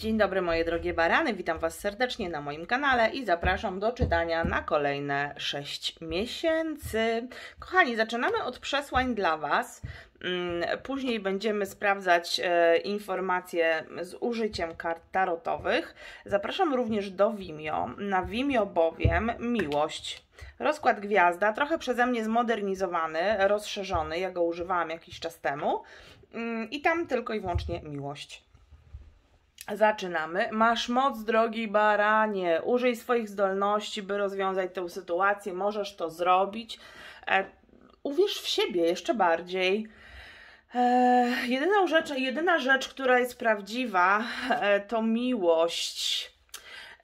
Dzień dobry moje drogie barany, witam Was serdecznie na moim kanale i zapraszam do czytania na kolejne 6 miesięcy. Kochani, zaczynamy od przesłań dla Was. Mm, później będziemy sprawdzać e, informacje z użyciem kart tarotowych. Zapraszam również do Vimeo. Na Vimeo bowiem miłość. Rozkład gwiazda, trochę przeze mnie zmodernizowany, rozszerzony. Ja go używałam jakiś czas temu. Mm, I tam tylko i wyłącznie miłość. Zaczynamy. Masz moc, drogi baranie. Użyj swoich zdolności, by rozwiązać tę sytuację. Możesz to zrobić. E, uwierz w siebie jeszcze bardziej. E, jedyną rzecz, jedyna rzecz, która jest prawdziwa, e, to miłość.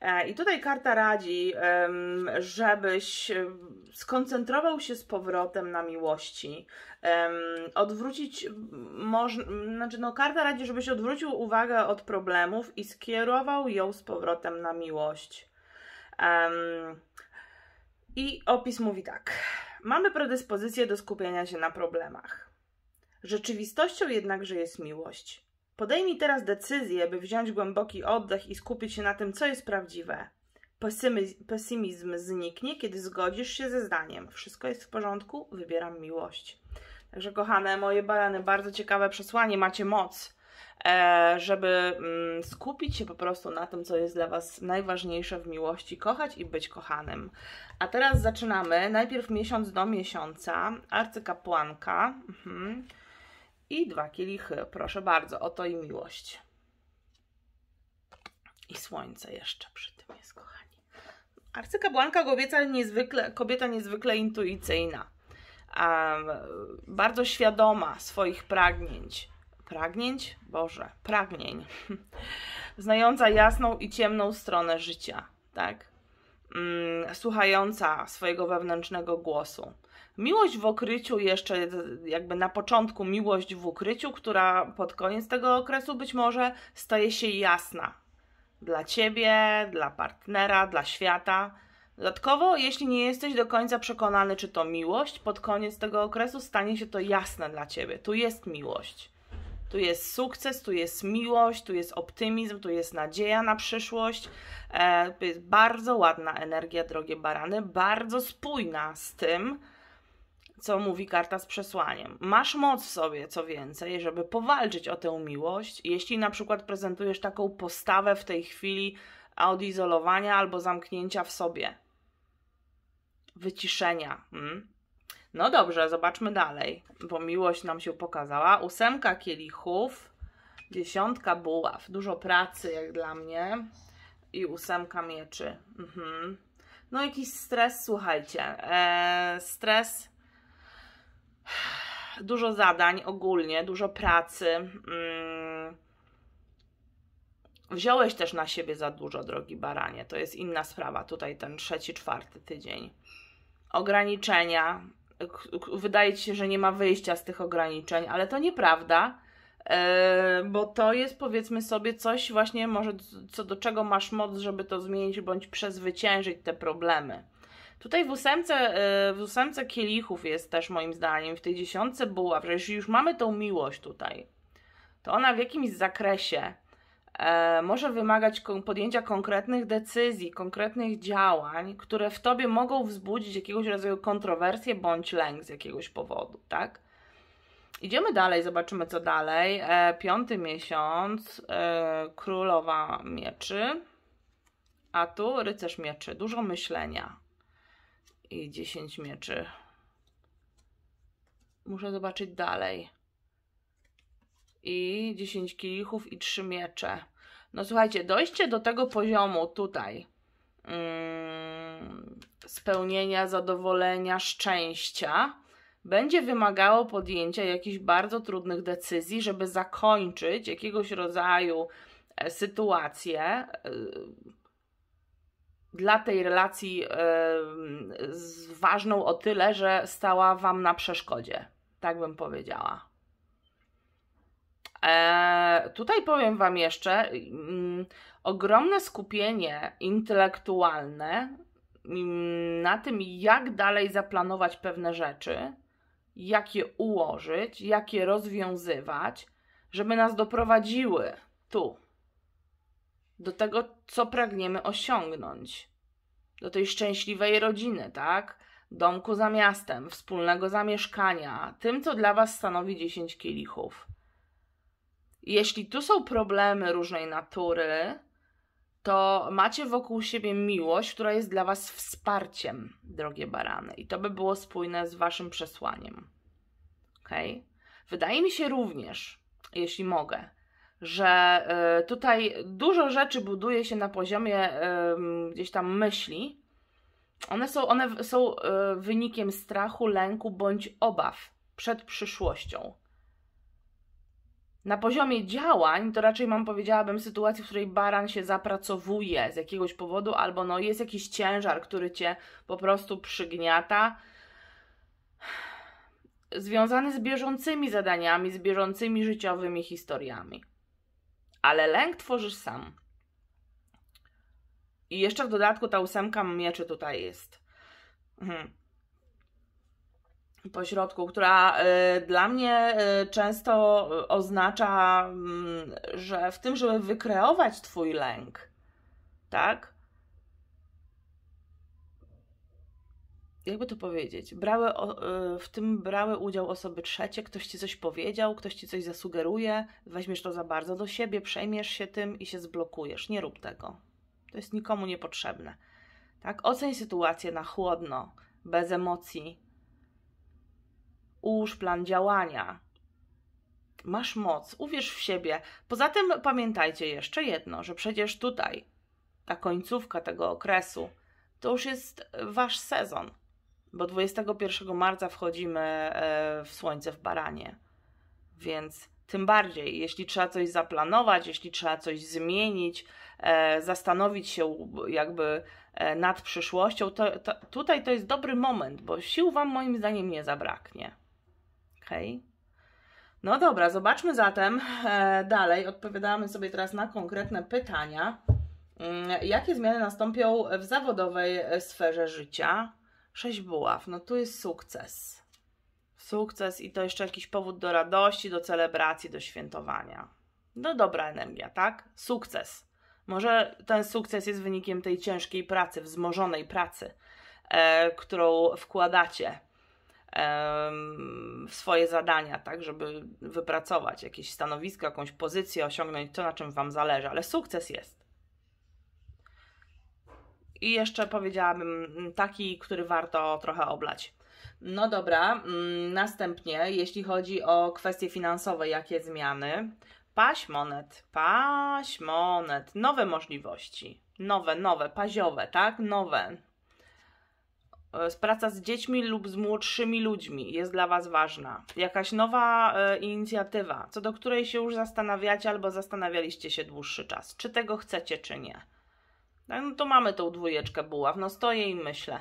E, I tutaj karta radzi, żebyś skoncentrował się z powrotem na miłości. Odwrócić, znaczy no, karta radzi, żebyś odwrócił uwagę od problemów i skierował ją z powrotem na miłość. I opis mówi tak. Mamy predyspozycję do skupienia się na problemach. Rzeczywistością jednakże jest miłość. Podejmij teraz decyzję, by wziąć głęboki oddech i skupić się na tym, co jest prawdziwe. Pesymizm zniknie, kiedy zgodzisz się ze zdaniem. Wszystko jest w porządku, wybieram miłość. Także, kochane moje barany, bardzo ciekawe przesłanie. Macie moc, e, żeby mm, skupić się po prostu na tym, co jest dla Was najważniejsze w miłości, kochać i być kochanym. A teraz zaczynamy. Najpierw miesiąc do miesiąca, arcykapłanka. Mhm i dwa kielichy. Proszę bardzo, oto i miłość. I słońce jeszcze przy tym jest, kochani. Arcykabłanka kobieta niezwykle, kobieta niezwykle intuicyjna, bardzo świadoma swoich pragnięć. Pragnięć? Boże, pragnień. Znająca jasną i ciemną stronę życia, tak? Mm, słuchająca swojego wewnętrznego głosu Miłość w okryciu jeszcze, jakby na początku miłość w ukryciu, która pod koniec tego okresu być może staje się jasna dla ciebie, dla partnera, dla świata. Dodatkowo, jeśli nie jesteś do końca przekonany, czy to miłość, pod koniec tego okresu stanie się to jasne dla ciebie. Tu jest miłość. Tu jest sukces, tu jest miłość, tu jest optymizm, tu jest nadzieja na przyszłość. E, jest bardzo ładna energia, drogie barany, bardzo spójna z tym, co mówi karta z przesłaniem. Masz moc w sobie, co więcej, żeby powalczyć o tę miłość, jeśli na przykład prezentujesz taką postawę w tej chwili odizolowania albo zamknięcia w sobie, wyciszenia. Hmm? No dobrze, zobaczmy dalej, bo miłość nam się pokazała. Ósemka kielichów, dziesiątka buław. Dużo pracy jak dla mnie i ósemka mieczy. Mhm. No jakiś stres, słuchajcie. Eee, stres dużo zadań ogólnie, dużo pracy. Mm. Wziąłeś też na siebie za dużo, drogi baranie. To jest inna sprawa. Tutaj ten trzeci, czwarty tydzień. Ograniczenia. Wydaje ci się, że nie ma wyjścia z tych ograniczeń, ale to nieprawda, yy, bo to jest powiedzmy sobie coś właśnie, może co do czego masz moc, żeby to zmienić bądź przezwyciężyć te problemy Tutaj w ósemce, e, w ósemce kielichów jest też moim zdaniem, w tej dziesiątce buław, że jeśli już mamy tą miłość tutaj, to ona w jakimś zakresie e, może wymagać podjęcia konkretnych decyzji, konkretnych działań, które w tobie mogą wzbudzić jakiegoś rodzaju kontrowersję bądź lęk z jakiegoś powodu, tak? Idziemy dalej, zobaczymy co dalej. E, piąty miesiąc, e, królowa mieczy, a tu rycerz mieczy, dużo myślenia, i 10 mieczy. Muszę zobaczyć dalej. I 10 kielichów i 3 miecze. No słuchajcie, dojście do tego poziomu tutaj mm, spełnienia, zadowolenia, szczęścia będzie wymagało podjęcia jakichś bardzo trudnych decyzji, żeby zakończyć jakiegoś rodzaju e, sytuację, e, dla tej relacji ważną o tyle, że stała Wam na przeszkodzie. Tak bym powiedziała. E, tutaj powiem Wam jeszcze, mm, ogromne skupienie intelektualne mm, na tym, jak dalej zaplanować pewne rzeczy, jak je ułożyć, jak je rozwiązywać, żeby nas doprowadziły tu, do tego, co pragniemy osiągnąć, do tej szczęśliwej rodziny, tak? Domku za miastem, wspólnego zamieszkania, tym, co dla Was stanowi 10 kielichów. Jeśli tu są problemy różnej natury, to macie wokół siebie miłość, która jest dla Was wsparciem, drogie barany, i to by było spójne z Waszym przesłaniem. Ok? Wydaje mi się również, jeśli mogę, że e, tutaj dużo rzeczy buduje się na poziomie e, gdzieś tam myśli. One są, one są e, wynikiem strachu, lęku bądź obaw przed przyszłością. Na poziomie działań to raczej mam powiedziałabym sytuację, w której baran się zapracowuje z jakiegoś powodu, albo no jest jakiś ciężar, który cię po prostu przygniata. Związany z bieżącymi zadaniami, z bieżącymi życiowymi historiami ale lęk tworzysz sam. I jeszcze w dodatku ta ósemka mieczy tutaj jest. Hmm. środku, która y, dla mnie y, często y, oznacza, mm, że w tym, żeby wykreować Twój lęk, tak? jakby to powiedzieć, brały, y, w tym brały udział osoby trzecie, ktoś ci coś powiedział, ktoś ci coś zasugeruje, weźmiesz to za bardzo do siebie, przejmiesz się tym i się zblokujesz. Nie rób tego. To jest nikomu niepotrzebne. Tak? Oceń sytuację na chłodno, bez emocji. Ułóż plan działania. Masz moc, uwierz w siebie. Poza tym pamiętajcie jeszcze jedno, że przecież tutaj ta końcówka tego okresu to już jest wasz sezon bo 21 marca wchodzimy e, w słońce w baranie. Więc tym bardziej, jeśli trzeba coś zaplanować, jeśli trzeba coś zmienić, e, zastanowić się jakby e, nad przyszłością, to, to tutaj to jest dobry moment, bo sił Wam moim zdaniem nie zabraknie. Okej? Okay? No dobra, zobaczmy zatem dalej. Odpowiadamy sobie teraz na konkretne pytania. Mm, jakie zmiany nastąpią w zawodowej sferze życia? 6 buław, no tu jest sukces. Sukces i to jeszcze jakiś powód do radości, do celebracji, do świętowania. No dobra energia, tak? Sukces. Może ten sukces jest wynikiem tej ciężkiej pracy, wzmożonej pracy, e, którą wkładacie e, w swoje zadania, tak, żeby wypracować jakieś stanowisko, jakąś pozycję, osiągnąć to, na czym Wam zależy, ale sukces jest i jeszcze powiedziałabym mm, taki, który warto trochę oblać. No dobra, mm, następnie jeśli chodzi o kwestie finansowe, jakie zmiany? Paś monet, paś monet, nowe możliwości, nowe, nowe, paziowe, tak? Nowe. E, praca z dziećmi lub z młodszymi ludźmi jest dla Was ważna. Jakaś nowa e, inicjatywa, co do której się już zastanawiacie albo zastanawialiście się dłuższy czas, czy tego chcecie, czy nie tak, no to mamy tą dwójeczkę buław. No stoję i myślę.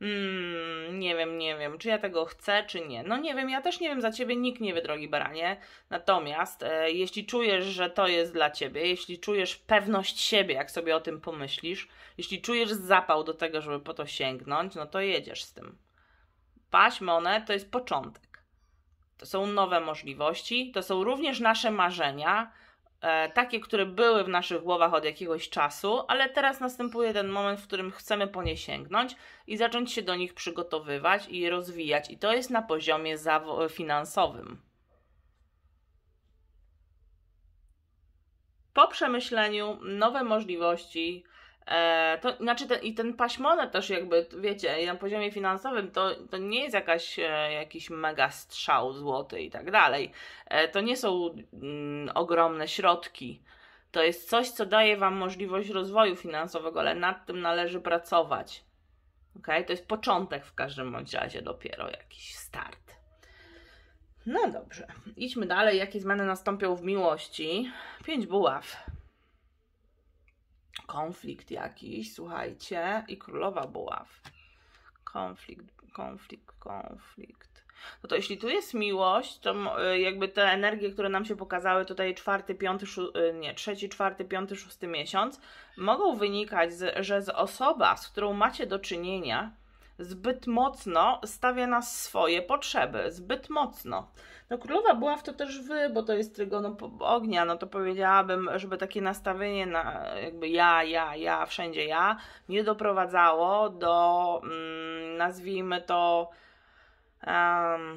Mm, nie wiem, nie wiem, czy ja tego chcę, czy nie. No nie wiem, ja też nie wiem, za ciebie nikt nie wie, drogi baranie. Natomiast e, jeśli czujesz, że to jest dla ciebie, jeśli czujesz pewność siebie, jak sobie o tym pomyślisz, jeśli czujesz zapał do tego, żeby po to sięgnąć, no to jedziesz z tym. Paść monet to jest początek. To są nowe możliwości, to są również nasze marzenia, E, takie, które były w naszych głowach od jakiegoś czasu, ale teraz następuje ten moment, w którym chcemy po nie sięgnąć i zacząć się do nich przygotowywać i rozwijać, i to jest na poziomie finansowym. Po przemyśleniu nowe możliwości E, to znaczy ten, i ten paśmonet też jakby, wiecie, na poziomie finansowym to, to nie jest jakaś, e, jakiś mega strzał złoty i tak dalej. E, to nie są mm, ogromne środki. To jest coś, co daje Wam możliwość rozwoju finansowego, ale nad tym należy pracować. Okay? To jest początek w każdym bądź razie dopiero jakiś start. No dobrze, idźmy dalej. Jakie zmiany nastąpią w miłości? Pięć buław konflikt jakiś, słuchajcie, i królowa buław. Konflikt, konflikt, konflikt. No to jeśli tu jest miłość, to y, jakby te energie, które nam się pokazały tutaj czwarty, piąty, y, nie, trzeci, czwarty, piąty, szósty miesiąc, mogą wynikać, z, że z osoba, z którą macie do czynienia, zbyt mocno stawia nas swoje potrzeby, zbyt mocno. No królowa była w to też wy, bo to jest trygon ognia, no to powiedziałabym, żeby takie nastawienie na jakby ja, ja, ja, wszędzie ja, nie doprowadzało do, mm, nazwijmy to, um,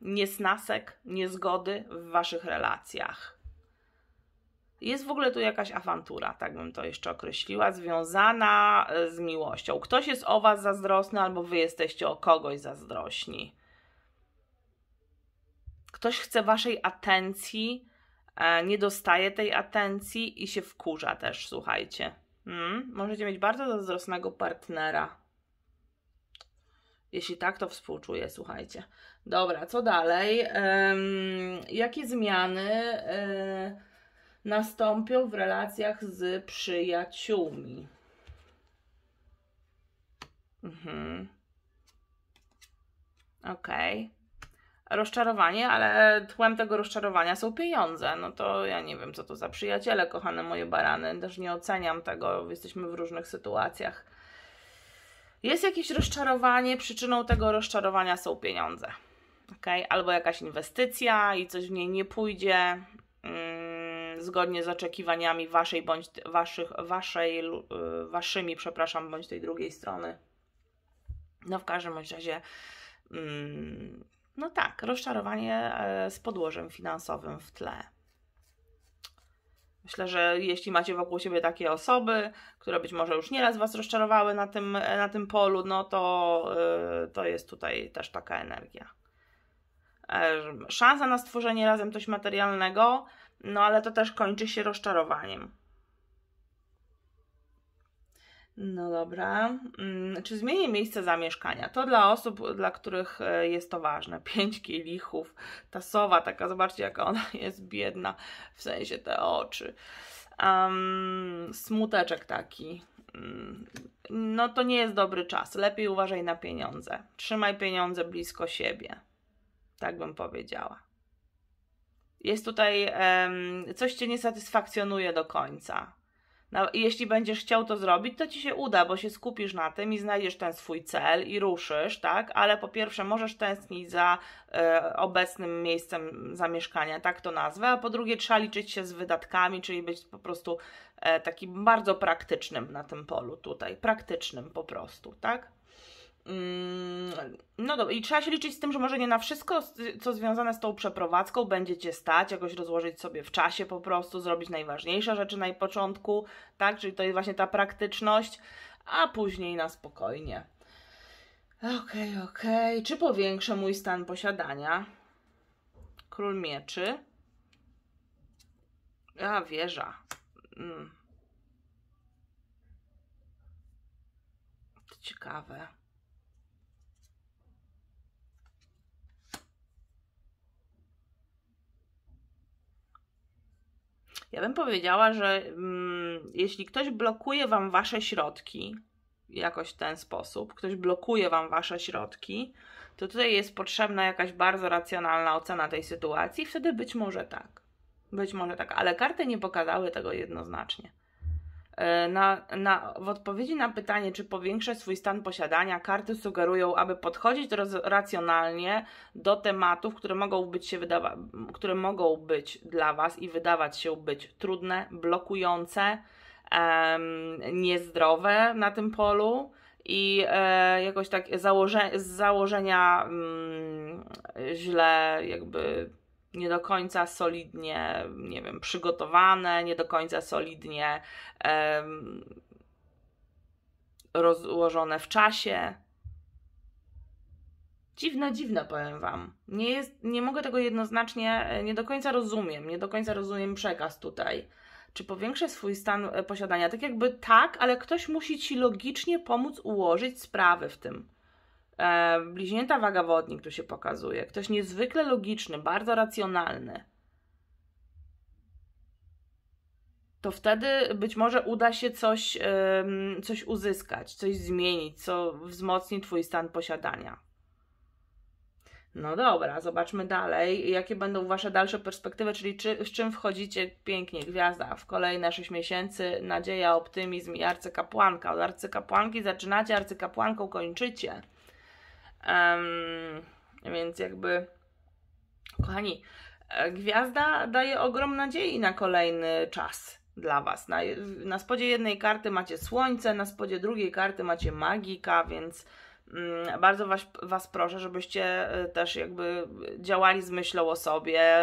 niesnasek, niezgody w waszych relacjach. Jest w ogóle tu jakaś awantura, tak bym to jeszcze określiła, związana e, z miłością. Ktoś jest o was zazdrosny, albo wy jesteście o kogoś zazdrośni. Ktoś chce waszej atencji, e, nie dostaje tej atencji i się wkurza też, słuchajcie. Hmm? Możecie mieć bardzo zazdrosnego partnera. Jeśli tak, to współczuję, słuchajcie. Dobra, co dalej? Um, jakie zmiany? Um, nastąpią w relacjach z przyjaciółmi. Mhm. Okej. Okay rozczarowanie, ale tłem tego rozczarowania są pieniądze. No to ja nie wiem, co to za przyjaciele, kochane moje barany. Też nie oceniam tego, jesteśmy w różnych sytuacjach. Jest jakieś rozczarowanie, przyczyną tego rozczarowania są pieniądze. Okay? Albo jakaś inwestycja i coś w niej nie pójdzie. Mm zgodnie z oczekiwaniami waszej bądź waszych, waszej, y, waszymi, przepraszam, bądź tej drugiej strony. No w każdym razie, mm, no tak, rozczarowanie e, z podłożem finansowym w tle. Myślę, że jeśli macie wokół siebie takie osoby, które być może już nieraz Was rozczarowały na tym, e, na tym polu, no to, e, to jest tutaj też taka energia. Szansa na stworzenie razem coś materialnego, no ale to też kończy się rozczarowaniem. No dobra. Mm, czy zmieni miejsce zamieszkania? To dla osób, dla których e, jest to ważne. Pięć kielichów, ta sowa taka, zobaczcie jaka ona jest biedna, w sensie te oczy. Um, smuteczek taki. Mm, no to nie jest dobry czas. Lepiej uważaj na pieniądze. Trzymaj pieniądze blisko siebie. Tak bym powiedziała jest tutaj coś cię nie satysfakcjonuje do końca. No, jeśli będziesz chciał to zrobić, to ci się uda, bo się skupisz na tym i znajdziesz ten swój cel i ruszysz, tak? Ale po pierwsze, możesz tęsknić za e, obecnym miejscem zamieszkania, tak to nazwę, a po drugie, trzeba liczyć się z wydatkami, czyli być po prostu y, takim bardzo praktycznym na tym polu tutaj, praktycznym po prostu, tak? Mm, no dobra, i trzeba się liczyć z tym, że może nie na wszystko, co związane z tą przeprowadzką, będziecie stać, jakoś rozłożyć sobie w czasie po prostu, zrobić najważniejsze rzeczy na początku, tak? Czyli to jest właśnie ta praktyczność, a później na spokojnie. Okej, okay, okej. Okay. Czy powiększę mój stan posiadania? Król mieczy. A, wieża. Mm. Ciekawe. Ja bym powiedziała, że mm, jeśli ktoś blokuje Wam Wasze środki jakoś w ten sposób, ktoś blokuje Wam Wasze środki, to tutaj jest potrzebna jakaś bardzo racjonalna ocena tej sytuacji, wtedy być może tak. Być może tak, ale karty nie pokazały tego jednoznacznie. E, na, na, w odpowiedzi na pytanie, czy powiększać swój stan posiadania, karty sugerują, aby podchodzić roz, racjonalnie do tematów, które mogą, być się wydawa- które mogą być dla Was i wydawać się być trudne, blokujące, em, niezdrowe na tym polu i e, jakoś tak założe- z założenia mm, źle jakby nie do końca solidnie, nie wiem, przygotowane, nie do końca solidnie um, rozłożone w czasie. Dziwne, dziwne powiem Wam. Nie, jest, nie mogę tego jednoznacznie, e, nie do końca rozumiem, nie do końca rozumiem przekaz tutaj. Czy powiększę swój stan e, posiadania? Tak jakby tak, ale ktoś musi Ci logicznie pomóc ułożyć sprawy w tym e, bliźnięta wagawodnik tu się pokazuje. Ktoś niezwykle logiczny, bardzo racjonalny. To wtedy być może uda się coś, coś uzyskać, coś zmienić, co wzmocni Twój stan posiadania. No dobra, zobaczmy dalej, jakie będą Wasze dalsze perspektywy, czyli czy, z czym wchodzicie pięknie, gwiazda, w kolejne 6 miesięcy, nadzieja, optymizm i arcykapłanka. Od arcykapłanki zaczynacie, arcykapłanką kończycie. Um, więc jakby, kochani, e, gwiazda daje ogrom nadziei na kolejny czas dla Was. Na, na spodzie jednej karty macie słońce, na spodzie drugiej karty macie magika, więc Mm, bardzo was, was proszę, żebyście y, też jakby działali z myślą o sobie,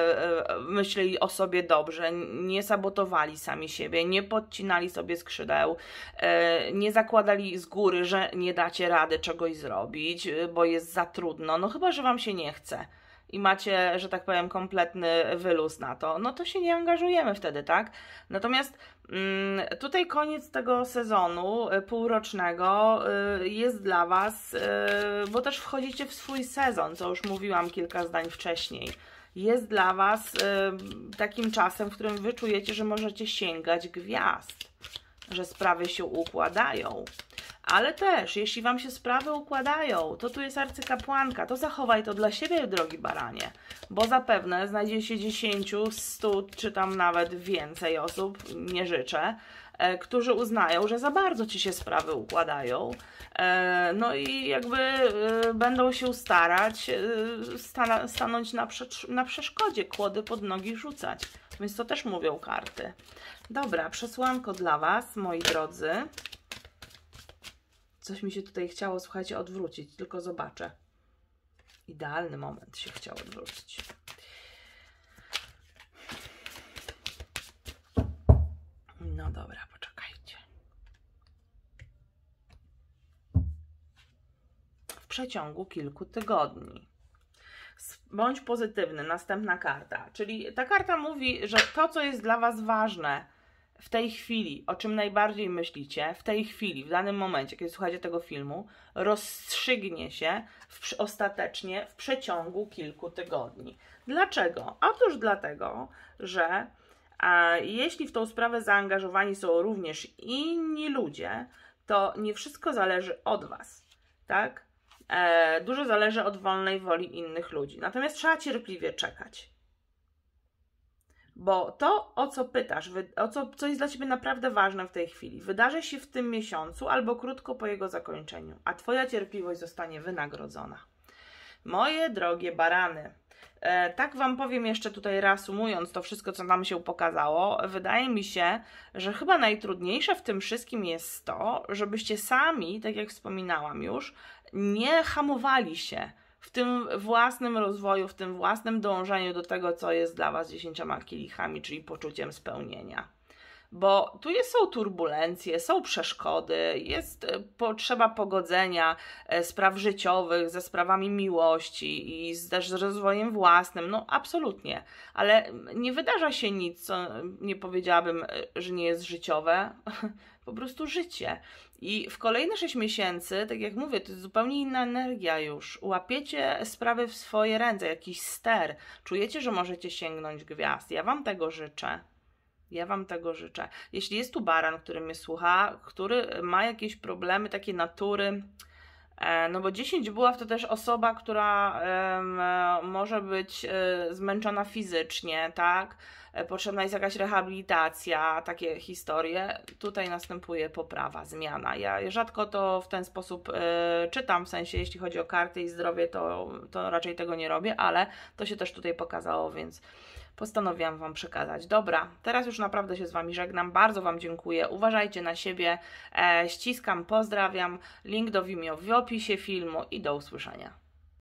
y, myśleli o sobie dobrze, nie sabotowali sami siebie, nie podcinali sobie skrzydeł, y, nie zakładali z góry, że nie dacie rady czegoś zrobić, bo jest za trudno, no chyba, że wam się nie chce i macie, że tak powiem, kompletny wyluz na to, no to się nie angażujemy wtedy, tak? Natomiast mm, tutaj koniec tego sezonu y, półrocznego y, jest dla Was, y, bo też wchodzicie w swój sezon, co już mówiłam kilka zdań wcześniej. Jest dla Was takim czasem, w którym wyczujecie, że możecie sięgać gwiazd, że sprawy się układają ale też, jeśli Wam się sprawy układają, to tu jest arcykapłanka, to zachowaj to dla siebie, drogi baranie, bo zapewne znajdzie się 10, 100 czy tam nawet więcej osób, nie życzę, e, którzy uznają, że za bardzo ci się sprawy układają. E, no i jakby e, będą się starać stana, stanąć na, na przeszkodzie, kłody pod nogi rzucać. Więc to też mówią karty. Dobra, przesłanko dla Was, moi drodzy. Coś mi się tutaj chciało, słuchajcie, odwrócić, tylko zobaczę. Idealny moment się chciało odwrócić. No dobra, poczekajcie. W przeciągu kilku tygodni. Bądź pozytywny, następna karta. Czyli ta karta mówi, że to, co jest dla Was ważne, w tej chwili, o czym najbardziej myślicie, w tej chwili, w danym momencie, kiedy słuchacie tego filmu, rozstrzygnie się w, ostatecznie w przeciągu kilku tygodni. Dlaczego? Otóż dlatego, że a, jeśli w tą sprawę zaangażowani są również inni ludzie, to nie wszystko zależy od Was, tak? E, dużo zależy od wolnej woli innych ludzi. Natomiast trzeba cierpliwie czekać bo to, o co pytasz, o co, co jest dla Ciebie naprawdę ważne w tej chwili, wydarzy się w tym miesiącu albo krótko po jego zakończeniu, a Twoja cierpliwość zostanie wynagrodzona. Moje drogie barany, e, tak Wam powiem jeszcze tutaj reasumując to wszystko, co nam się pokazało, wydaje mi się, że chyba najtrudniejsze w tym wszystkim jest to, żebyście sami, tak jak wspominałam już, nie hamowali się, w tym własnym rozwoju, w tym własnym dążeniu do tego, co jest dla Was dziesięcioma kielichami, czyli poczuciem spełnienia. Bo tu jest, są turbulencje, są przeszkody, jest e, potrzeba pogodzenia e, spraw życiowych ze sprawami miłości i z, też z rozwojem własnym. No, absolutnie, ale nie wydarza się nic, co nie powiedziałabym, e, że nie jest życiowe po prostu życie. I w kolejne 6 miesięcy, tak jak mówię, to jest zupełnie inna energia już. Łapiecie sprawy w swoje ręce, jakiś ster. Czujecie, że możecie sięgnąć gwiazd. Ja Wam tego życzę. Ja Wam tego życzę. Jeśli jest tu baran, który mnie słucha, który ma jakieś problemy takiej natury, E, no bo 10 była to też osoba, która e, może być e, zmęczona fizycznie, tak? Potrzebna jest jakaś rehabilitacja, takie historie. Tutaj następuje poprawa, zmiana. Ja rzadko to w ten sposób czytam, w sensie jeśli chodzi o karty i zdrowie, to, to raczej tego nie robię, ale to się też tutaj pokazało, więc postanowiłam Wam przekazać. Dobra, teraz już naprawdę się z Wami żegnam, bardzo Wam dziękuję, uważajcie na siebie, e, ściskam, pozdrawiam, link do Vimeo w opisie filmu i do usłyszenia.